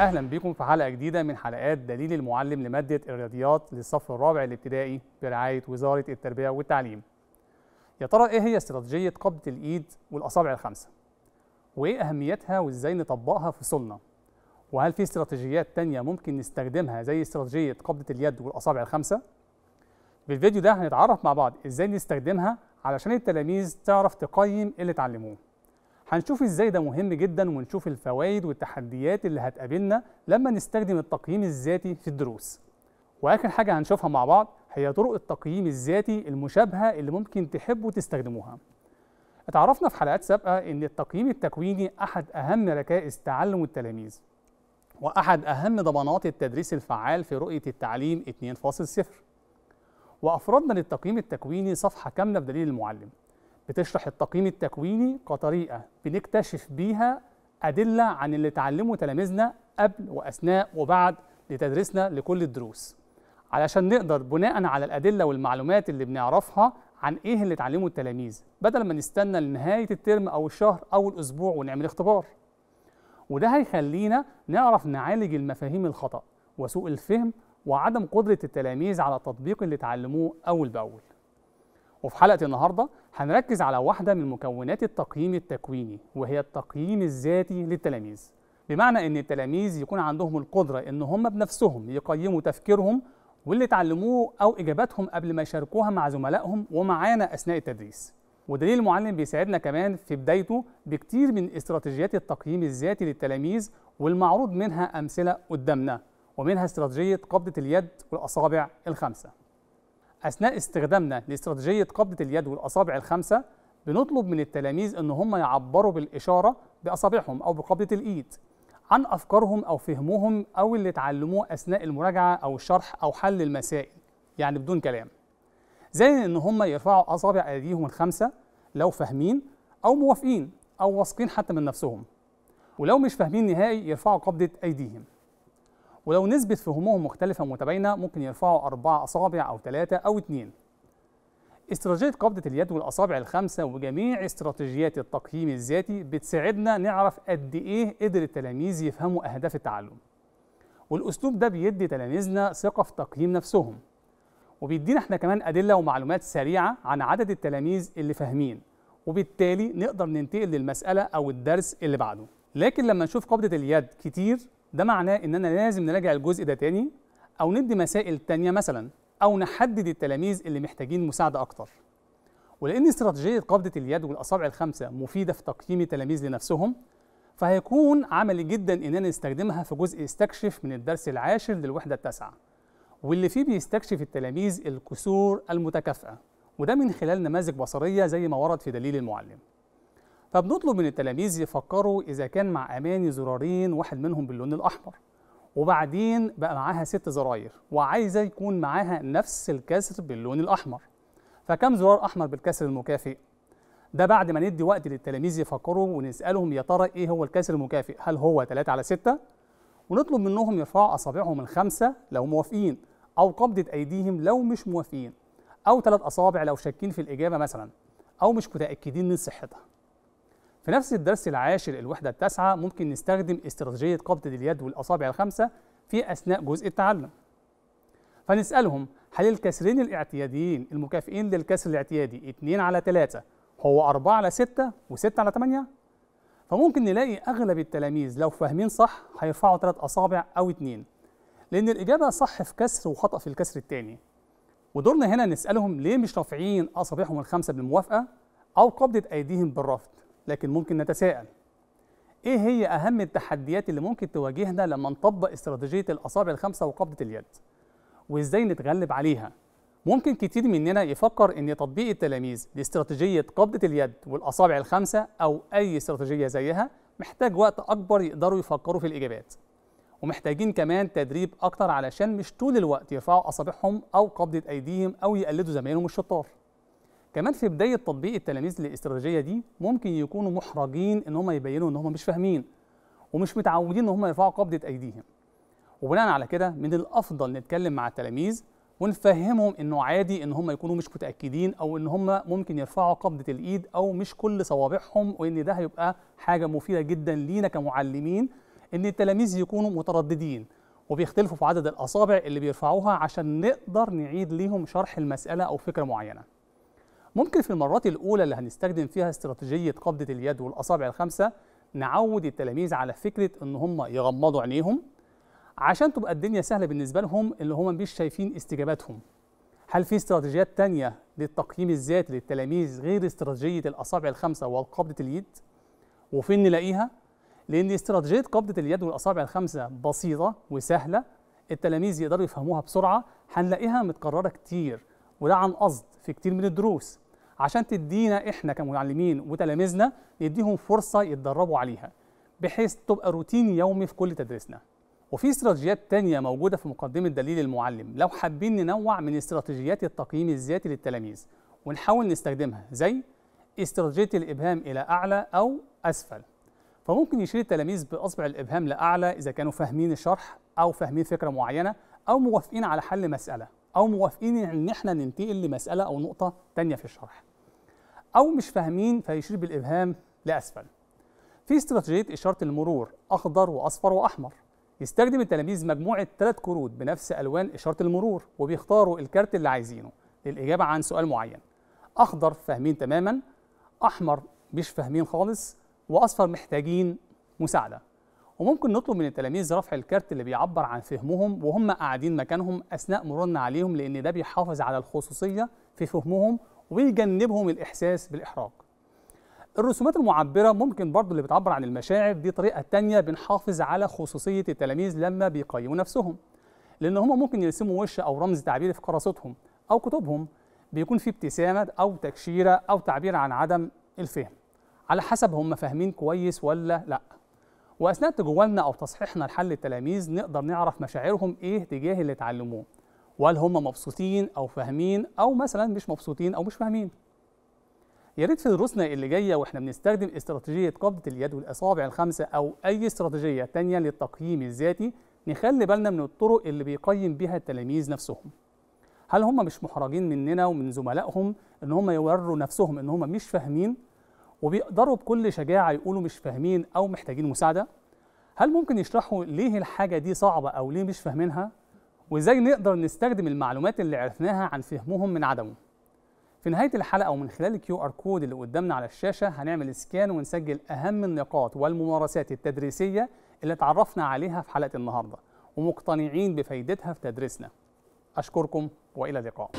اهلا بكم في حلقه جديده من حلقات دليل المعلم لماده الرياضيات للصف الرابع الابتدائي برعايه وزاره التربيه والتعليم. يا ترى ايه هي استراتيجيه قبضه الايد والاصابع الخمسه؟ وايه اهميتها وازاي نطبقها في فصولنا؟ وهل في استراتيجيات تانية ممكن نستخدمها زي استراتيجيه قبضه اليد والاصابع الخمسه؟ بالفيديو ده هنتعرف مع بعض ازاي نستخدمها علشان التلاميذ تعرف تقيم اللي اتعلموه. هنشوف ازاي ده مهم جدا ونشوف الفوائد والتحديات اللي هتقابلنا لما نستخدم التقييم الذاتي في الدروس واخر حاجه هنشوفها مع بعض هي طرق التقييم الذاتي المشابهه اللي ممكن تحبوا تستخدموها اتعرفنا في حلقات سابقه ان التقييم التكويني احد اهم ركائز تعلم التلاميذ واحد اهم ضمانات التدريس الفعال في رؤيه التعليم 2.0 وافردنا للتقييم التكويني صفحه كامله بدليل المعلم بتشرح التقييم التكويني كطريقة بنكتشف بيها أدلة عن اللي اتعلمه تلاميذنا قبل وأثناء وبعد لتدريسنا لكل الدروس علشان نقدر بناء على الأدلة والمعلومات اللي بنعرفها عن إيه اللي اتعلمه التلاميذ بدل ما نستنى لنهاية الترم أو الشهر أو الأسبوع ونعمل اختبار وده هيخلينا نعرف نعالج المفاهيم الخطأ وسوء الفهم وعدم قدرة التلاميذ على تطبيق اللي اتعلموه أول بأول وفي حلقة النهاردة هنركز على واحدة من مكونات التقييم التكويني وهي التقييم الذاتي للتلاميذ بمعنى ان التلاميذ يكون عندهم القدرة ان هم بنفسهم يقيموا تفكيرهم واللي اتعلموه او اجاباتهم قبل ما يشاركوها مع زملائهم ومعانا اثناء التدريس ودليل المعلم بيساعدنا كمان في بدايته بكتير من استراتيجيات التقييم الذاتي للتلاميذ والمعروض منها امثله قدامنا ومنها استراتيجيه قبضه اليد والاصابع الخمسه أثناء استخدامنا لاستراتيجية قبضة اليد والأصابع الخمسة بنطلب من التلاميذ إن هم يعبروا بالإشارة بأصابعهم أو بقبضة الإيد عن أفكارهم أو فهمهم أو اللي اتعلموه أثناء المراجعة أو الشرح أو حل المسائل يعني بدون كلام زي إن هم يرفعوا أصابع أيديهم الخمسة لو فاهمين أو موافقين أو واثقين حتى من نفسهم ولو مش فاهمين نهائي يرفعوا قبضة أيديهم ولو نسبة فهمهم مختلفة متباينة ممكن يرفعوا أربع أصابع أو ثلاثة أو اثنين استراتيجية قبضة اليد والأصابع الخمسة وجميع استراتيجيات التقييم الذاتي بتساعدنا نعرف قد إيه قدر التلاميذ يفهموا أهداف التعلم والأسلوب ده بيدي تلاميذنا ثقة في تقييم نفسهم وبيدينا احنا كمان أدلة ومعلومات سريعة عن عدد التلاميذ اللي فاهمين وبالتالي نقدر ننتقل للمسألة أو الدرس اللي بعده لكن لما نشوف قبضة اليد كتير ده معناه اننا لازم نراجع الجزء ده تاني او ندي مسائل تانية مثلا او نحدد التلاميذ اللي محتاجين مساعده اكتر ولان استراتيجيه قبضه اليد والاصابع الخمسه مفيده في تقييم التلاميذ لنفسهم فهيكون عملي جدا اننا نستخدمها في جزء استكشف من الدرس العاشر للوحده التاسعه واللي فيه بيستكشف التلاميذ الكسور المتكافئه وده من خلال نماذج بصريه زي ما ورد في دليل المعلم فبنطلب من التلاميذ يفكروا إذا كان مع أماني زرارين واحد منهم باللون الأحمر وبعدين بقى معاها ست زراير وعايزة يكون معاها نفس الكسر باللون الأحمر فكم زرار أحمر بالكسر المكافئ؟ ده بعد ما ندي وقت للتلاميذ يفكروا ونسألهم يا ترى إيه هو الكسر المكافئ؟ هل هو 3 على 6؟ ونطلب منهم يرفعوا أصابعهم الخمسة لو موافقين أو قبضة أيديهم لو مش موافقين أو ثلاث أصابع لو شاكين في الإجابة مثلا أو مش متأكدين من صحتها في نفس الدرس العاشر الوحدة التاسعة ممكن نستخدم استراتيجية قبضة اليد والأصابع الخمسة في أثناء جزء التعلم فنسألهم هل الكسرين الاعتياديين المكافئين للكسر الاعتيادي 2 على 3 هو 4 على 6 و6 على 8 فممكن نلاقي أغلب التلاميذ لو فاهمين صح هيرفعوا 3 أصابع أو 2 لأن الإجابة صح في كسر وخطأ في الكسر الثاني ودورنا هنا نسألهم ليه مش رافعين أصابعهم الخمسة بالموافقة أو قبضة أيديهم بالرفض لكن ممكن نتساءل ايه هي اهم التحديات اللي ممكن تواجهنا لما نطبق استراتيجيه الاصابع الخمسه وقبضه اليد وازاي نتغلب عليها ممكن كتير مننا يفكر ان تطبيق التلاميذ لاستراتيجيه قبضه اليد والاصابع الخمسه او اي استراتيجيه زيها محتاج وقت اكبر يقدروا يفكروا في الاجابات ومحتاجين كمان تدريب اكتر علشان مش طول الوقت يرفعوا اصابعهم او قبضه ايديهم او يقلدوا زمايلهم الشطار كمان في بدايه تطبيق التلاميذ للاستراتيجيه دي ممكن يكونوا محرجين ان هم يبينوا ان هم مش فاهمين ومش متعودين ان هم يرفعوا قبضه ايديهم وبناء على كده من الافضل نتكلم مع التلاميذ ونفهمهم انه عادي ان هم يكونوا مش متاكدين او ان هم ممكن يرفعوا قبضه الايد او مش كل صوابعهم وان ده هيبقى حاجه مفيده جدا لينا كمعلمين ان التلاميذ يكونوا مترددين وبيختلفوا في عدد الاصابع اللي بيرفعوها عشان نقدر نعيد ليهم شرح المساله او فكره معينه ممكن في المرات الأولى اللي هنستخدم فيها استراتيجية قبضة اليد والأصابع الخمسة نعود التلاميذ على فكرة إن هم يغمضوا عينيهم عشان تبقى الدنيا سهلة بالنسبة لهم اللي هم مش شايفين استجاباتهم هل في استراتيجيات تانية للتقييم الذاتي للتلاميذ غير استراتيجية الأصابع الخمسة وقبضة اليد؟ وفين نلاقيها؟ لأن استراتيجية قبضة اليد والأصابع الخمسة بسيطة وسهلة التلاميذ يقدروا يفهموها بسرعة هنلاقيها متكررة كتير وده عن قصد في كتير من الدروس عشان تدينا احنا كمعلمين وتلاميذنا نديهم فرصه يتدربوا عليها بحيث تبقى روتين يومي في كل تدريسنا وفي استراتيجيات تانية موجودة في مقدمة دليل المعلم لو حابين ننوع من استراتيجيات التقييم الذاتي للتلاميذ ونحاول نستخدمها زي استراتيجية الإبهام إلى أعلى أو أسفل فممكن يشير التلاميذ بأصبع الإبهام لأعلى إذا كانوا فاهمين الشرح أو فاهمين فكرة معينة أو موافقين على حل مسألة او موافقين ان احنا ننتقل لمساله او نقطه تانية في الشرح او مش فاهمين فيشير بالابهام لاسفل في استراتيجيه اشاره المرور اخضر واصفر واحمر يستخدم التلاميذ مجموعه ثلاث كروت بنفس الوان اشاره المرور وبيختاروا الكارت اللي عايزينه للاجابه عن سؤال معين اخضر فاهمين تماما احمر مش فاهمين خالص واصفر محتاجين مساعده وممكن نطلب من التلاميذ رفع الكارت اللي بيعبر عن فهمهم وهم قاعدين مكانهم اثناء مرورنا عليهم لان ده بيحافظ على الخصوصيه في فهمهم ويجنبهم الاحساس بالاحراج الرسومات المعبره ممكن برضو اللي بتعبر عن المشاعر دي طريقه ثانيه بنحافظ على خصوصيه التلاميذ لما بيقيموا نفسهم لان هم ممكن يرسموا وش او رمز تعبيري في كراستهم او كتبهم بيكون في ابتسامه او تكشيره او تعبير عن عدم الفهم على حسب هم فاهمين كويس ولا لا واثناء تجولنا او تصحيحنا لحل التلاميذ نقدر نعرف مشاعرهم ايه تجاه اللي اتعلموه وهل هم مبسوطين او فاهمين او مثلا مش مبسوطين او مش فاهمين يا ريت في دروسنا اللي جايه واحنا بنستخدم استراتيجيه قبضه اليد والاصابع الخمسه او اي استراتيجيه تانية للتقييم الذاتي نخلي بالنا من الطرق اللي بيقيم بها التلاميذ نفسهم هل هم مش محرجين مننا ومن زملائهم ان هم يوروا نفسهم ان هم مش فاهمين وبيقدروا بكل شجاعة يقولوا مش فاهمين أو محتاجين مساعدة هل ممكن يشرحوا ليه الحاجة دي صعبة أو ليه مش فاهمينها وإزاي نقدر نستخدم المعلومات اللي عرفناها عن فهمهم من عدمه في نهاية الحلقة ومن خلال الكيو آر كود اللي قدامنا على الشاشة هنعمل سكان ونسجل أهم النقاط والممارسات التدريسية اللي اتعرفنا عليها في حلقة النهاردة ومقتنعين بفايدتها في تدريسنا أشكركم وإلى اللقاء